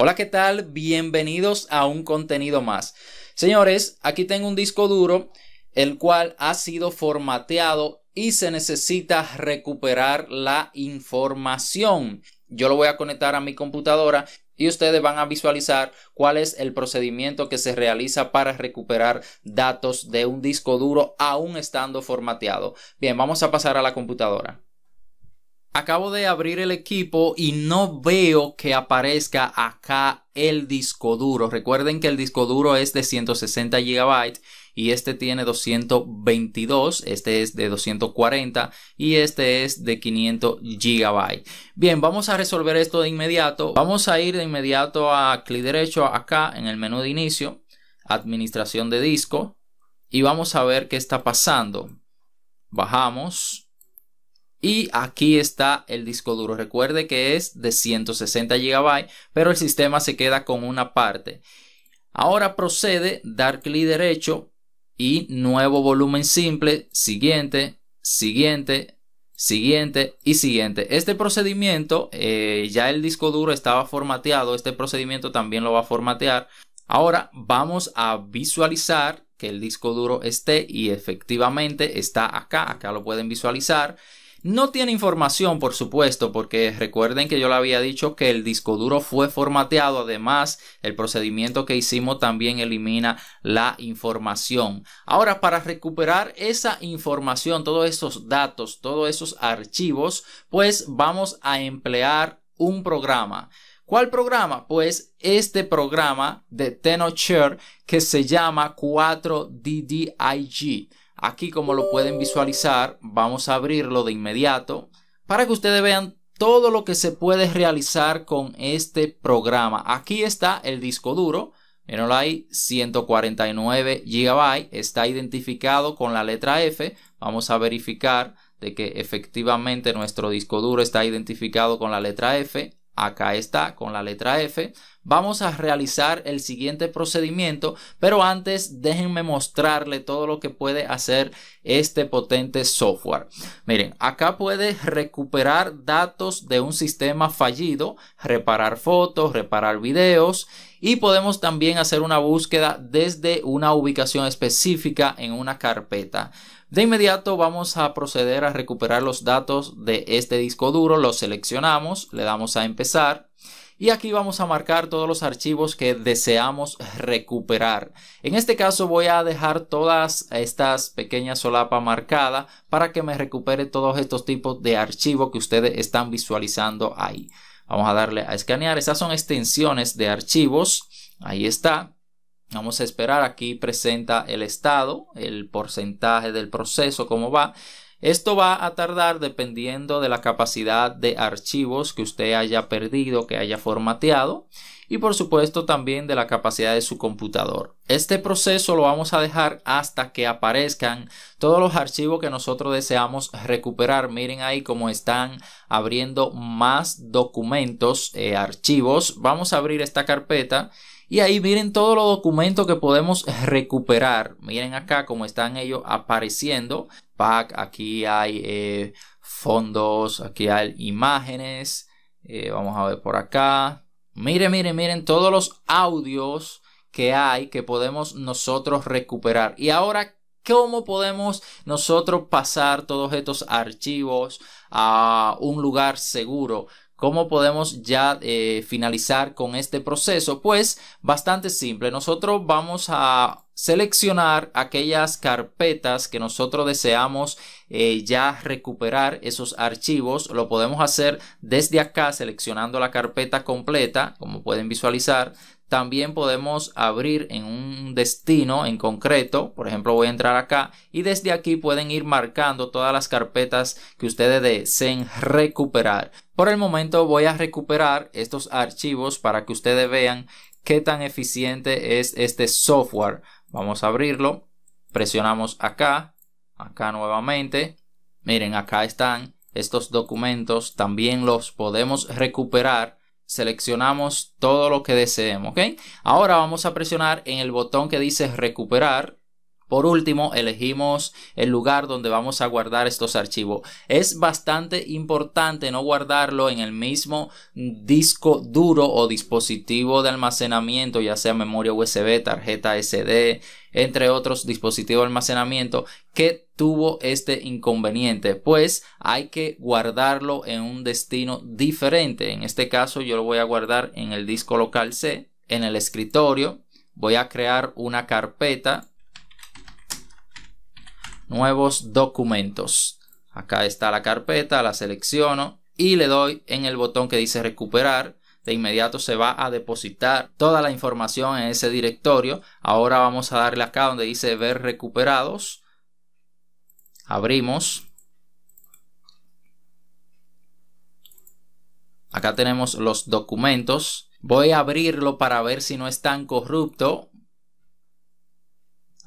Hola, ¿qué tal? Bienvenidos a un contenido más. Señores, aquí tengo un disco duro el cual ha sido formateado y se necesita recuperar la información. Yo lo voy a conectar a mi computadora y ustedes van a visualizar cuál es el procedimiento que se realiza para recuperar datos de un disco duro aún estando formateado. Bien, vamos a pasar a la computadora acabo de abrir el equipo y no veo que aparezca acá el disco duro. Recuerden que el disco duro es de 160 GB y este tiene 222, este es de 240 y este es de 500 GB. Bien, vamos a resolver esto de inmediato. Vamos a ir de inmediato a clic derecho acá en el menú de inicio, administración de disco y vamos a ver qué está pasando. Bajamos y aquí está el disco duro. Recuerde que es de 160 GB, pero el sistema se queda con una parte. Ahora procede dar clic derecho y nuevo volumen simple, siguiente, siguiente, siguiente y siguiente. Este procedimiento, eh, ya el disco duro estaba formateado, este procedimiento también lo va a formatear. Ahora vamos a visualizar que el disco duro esté y efectivamente está acá, acá lo pueden visualizar. No tiene información, por supuesto, porque recuerden que yo le había dicho que el disco duro fue formateado. Además, el procedimiento que hicimos también elimina la información. Ahora, para recuperar esa información, todos esos datos, todos esos archivos, pues vamos a emplear un programa. ¿Cuál programa? Pues este programa de Tenorshare que se llama 4DDIG. Aquí como lo pueden visualizar, vamos a abrirlo de inmediato para que ustedes vean todo lo que se puede realizar con este programa. Aquí está el disco duro, en 149 GB, está identificado con la letra F. Vamos a verificar de que efectivamente nuestro disco duro está identificado con la letra F. Acá está con la letra F vamos a realizar el siguiente procedimiento, pero antes déjenme mostrarle todo lo que puede hacer este potente software. Miren, acá puede recuperar datos de un sistema fallido, reparar fotos, reparar videos y podemos también hacer una búsqueda desde una ubicación específica en una carpeta. De inmediato vamos a proceder a recuperar los datos de este disco duro, los seleccionamos, le damos a empezar y aquí vamos a marcar todos los archivos que deseamos recuperar. En este caso voy a dejar todas estas pequeñas solapas marcadas para que me recupere todos estos tipos de archivos que ustedes están visualizando ahí. Vamos a darle a escanear. Esas son extensiones de archivos. Ahí está. Vamos a esperar. Aquí presenta el estado, el porcentaje del proceso, cómo va. Esto va a tardar dependiendo de la capacidad de archivos que usted haya perdido, que haya formateado y por supuesto también de la capacidad de su computador. Este proceso lo vamos a dejar hasta que aparezcan todos los archivos que nosotros deseamos recuperar. Miren ahí cómo están abriendo más documentos, eh, archivos. Vamos a abrir esta carpeta y ahí miren todos los documentos que podemos recuperar. Miren acá cómo están ellos apareciendo. Pack, aquí hay eh, fondos, aquí hay imágenes. Eh, vamos a ver por acá. Miren, miren, miren todos los audios que hay que podemos nosotros recuperar. Y ahora, ¿Cómo podemos nosotros pasar todos estos archivos a un lugar seguro? ¿Cómo podemos ya eh, finalizar con este proceso? Pues bastante simple. Nosotros vamos a seleccionar aquellas carpetas que nosotros deseamos eh, ya recuperar esos archivos. Lo podemos hacer desde acá seleccionando la carpeta completa, como pueden visualizar también podemos abrir en un destino en concreto. Por ejemplo, voy a entrar acá y desde aquí pueden ir marcando todas las carpetas que ustedes deseen recuperar. Por el momento voy a recuperar estos archivos para que ustedes vean qué tan eficiente es este software. Vamos a abrirlo. Presionamos acá, acá nuevamente. Miren, acá están estos documentos. También los podemos recuperar seleccionamos todo lo que deseemos, ¿ok? Ahora vamos a presionar en el botón que dice recuperar por último, elegimos el lugar donde vamos a guardar estos archivos. Es bastante importante no guardarlo en el mismo disco duro o dispositivo de almacenamiento, ya sea memoria USB, tarjeta SD, entre otros dispositivos de almacenamiento, que tuvo este inconveniente, pues hay que guardarlo en un destino diferente. En este caso yo lo voy a guardar en el disco local C, en el escritorio, voy a crear una carpeta nuevos documentos. Acá está la carpeta, la selecciono y le doy en el botón que dice recuperar. De inmediato se va a depositar toda la información en ese directorio. Ahora vamos a darle acá donde dice ver recuperados. Abrimos. Acá tenemos los documentos. Voy a abrirlo para ver si no es tan corrupto.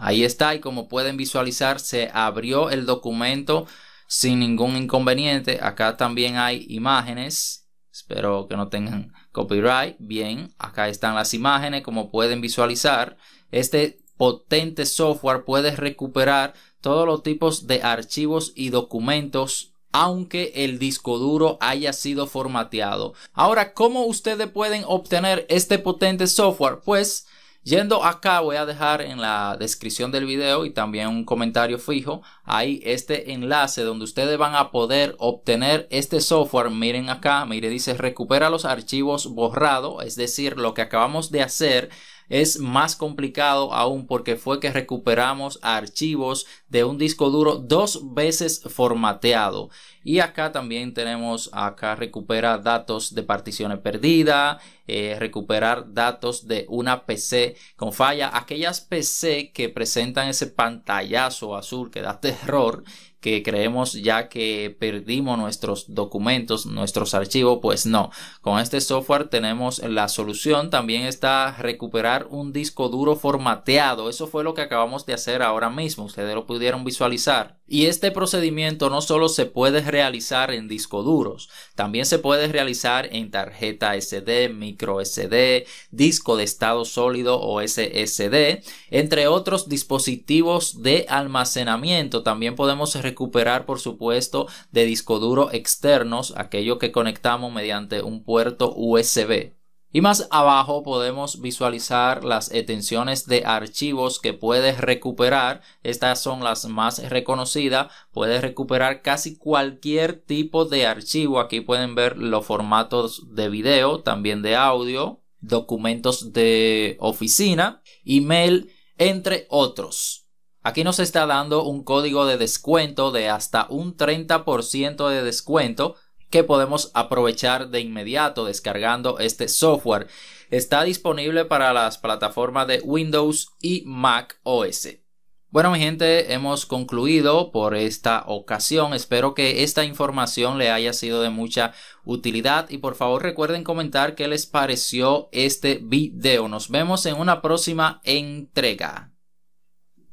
Ahí está y como pueden visualizar se abrió el documento sin ningún inconveniente. Acá también hay imágenes. Espero que no tengan copyright. Bien, acá están las imágenes como pueden visualizar. Este potente software puede recuperar todos los tipos de archivos y documentos aunque el disco duro haya sido formateado. Ahora, ¿cómo ustedes pueden obtener este potente software? Pues Yendo acá voy a dejar en la descripción del video y también un comentario fijo ahí este enlace donde ustedes van a poder obtener este software. Miren acá, mire dice recupera los archivos borrados, es decir, lo que acabamos de hacer es más complicado aún porque fue que recuperamos archivos de un disco duro dos veces formateado. Y acá también tenemos, acá recuperar datos de particiones perdidas, eh, recuperar datos de una PC con falla. Aquellas PC que presentan ese pantallazo azul que da terror que creemos ya que perdimos nuestros documentos, nuestros archivos, pues no. Con este software tenemos la solución. También está recuperar un disco duro formateado. Eso fue lo que acabamos de hacer ahora mismo. Ustedes lo pudieron visualizar. Y este procedimiento no solo se puede realizar en disco duros, también se puede realizar en tarjeta SD, micro SD, disco de estado sólido o SSD, entre otros dispositivos de almacenamiento. También podemos recuperar recuperar, por supuesto, de disco duro externos, aquello que conectamos mediante un puerto USB. Y más abajo podemos visualizar las extensiones de archivos que puedes recuperar. Estas son las más reconocidas. Puedes recuperar casi cualquier tipo de archivo. Aquí pueden ver los formatos de video, también de audio, documentos de oficina, email, entre otros. Aquí nos está dando un código de descuento de hasta un 30% de descuento que podemos aprovechar de inmediato descargando este software. Está disponible para las plataformas de Windows y Mac OS. Bueno, mi gente, hemos concluido por esta ocasión. Espero que esta información le haya sido de mucha utilidad y por favor recuerden comentar qué les pareció este video. Nos vemos en una próxima entrega.